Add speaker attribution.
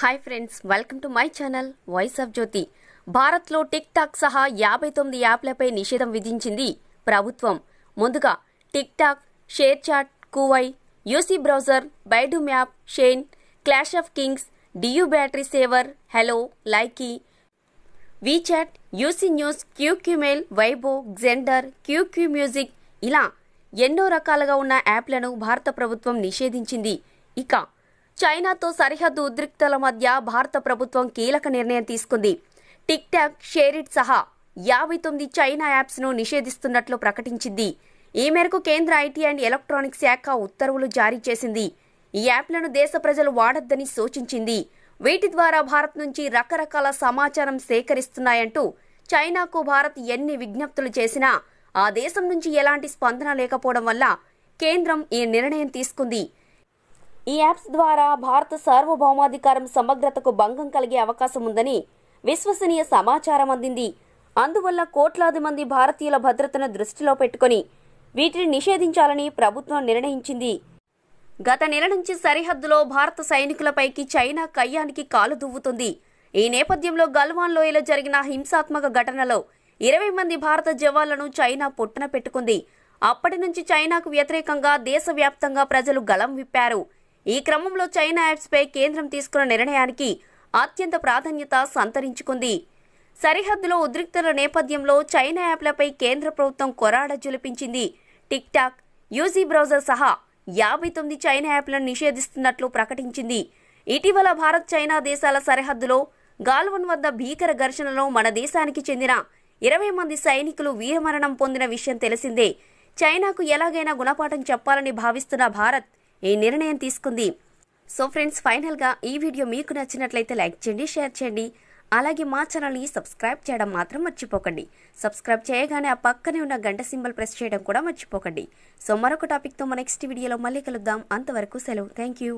Speaker 1: hi friends welcome to my channel voice of Jyothi భారత్లో tick talk సహా యాభై తొమ్మిది యాప్లపై నిషేధం విధించింది ప్రభుత్వం ముందుగా TikTok ShareChat Kwai UC browser Baidu map Shein Clash of Kings DU battery saver Helo Likee WeChat UC news QQ mail Weibo Xender QQ music ఇలా ఎన్నో రకాలుగా ఉన్న యాప్లను భారత ప్రభుత్వం నిషేధించింది ఇక చైనాతో సరిహద్దు ఉద్రిక్తల మధ్య భారత ప్రభుత్వం కీలక నిర్ణయం తీసుకుంది టిక్ టాక్ షేరిట్ సహా యాభై తొమ్మిది చైనా యాప్స్ను నిషేధిస్తున్నట్లు ప్రకటించింది ఈ మేరకు కేంద్ర ఐటీ అండ్ ఎలక్ట్రానిక్ శాఖ ఉత్తర్వులు జారీ చేసింది ఈ యాప్లను దేశ ప్రజలు వాడొద్దని సూచించింది వీటి ద్వారా భారత్ నుంచి రకరకాల సమాచారం సేకరిస్తున్నాయంటూ చైనాకు భారత్ ఎన్ని విజ్ఞప్తులు చేసినా ఆ దేశం నుంచి ఎలాంటి స్పందన లేకపోవడం వల్ల కేంద్రం ఈ నిర్ణయం తీసుకుంది ఈ యాప్స్ ద్వారా భారత సార్వభౌమాధికారం సమగ్రతకు భంగం కలిగే అవకాశం ఉందని విశ్వసనీయ సమాచారం అందింది అందువల్ల కోట్లాది మంది భారతీయుల భద్రతను దృష్టిలో పెట్టుకుని వీటిని నిషేధించాలని ప్రభుత్వం నిర్ణయించింది గత నెల నుంచి సరిహద్దులో భారత సైనికులపైకి చైనా కయ్యానికి కాలు దువ్వుతుంది ఈ నేపథ్యంలో గల్వాన్ లోయలో జరిగిన హింసాత్మక ఘటనలో ఇరవై మంది భారత జవాన్లను చైనా పుట్టున పెట్టుకుంది అప్పటి నుంచి చైనాకు వ్యతిరేకంగా దేశవ్యాప్తంగా ప్రజలు గలం విప్పారు ఈ క్రమంలో చైనా యాప్స్పై కేంద్రం తీసుకున్న నిర్ణయానికి అత్యంత ప్రాధాన్యత సంతరించుకుంది సరిహద్దులో ఉద్రిక్తుల నేపథ్యంలో చైనా యాప్లపై కేంద్ర ప్రభుత్వం కొరాడ జులిపించింది టిక్ టాక్ యూజీ బ్రౌజర్ సహా యాభై తొమ్మిది చైనా యాప్లను నిషేధిస్తున్నట్లు ప్రకటించింది ఇటీవల భారత్ చైనా దేశాల సరిహద్దులో గాల్వన్ వద్ద భీకర ఘర్షణలో మన దేశానికి చెందిన ఇరవై మంది సైనికులు వీరమరణం పొందిన విషయం తెలిసిందే చైనాకు ఎలాగైనా గుణపాఠం చెప్పాలని భావిస్తున్న భారత్ ఈ నిర్ణయం తీసుకుంది సో ఫ్రెండ్స్ ఫైనల్గా ఈ వీడియో మీకు నచ్చినట్లయితే లైక్ చేయండి షేర్ చేయండి అలాగే మా ఛానల్ని సబ్స్క్రైబ్ చేయడం మాత్రం మర్చిపోకండి సబ్స్క్రైబ్ చేయగానే ఆ పక్కనే ఉన్న గంట సింబల్ ప్రెస్ చేయడం కూడా మర్చిపోకండి సో మరొక టాపిక్తో మా నెక్స్ట్ వీడియోలో మళ్ళీ కలుద్దాం అంతవరకు సెలవు థ్యాంక్ యూ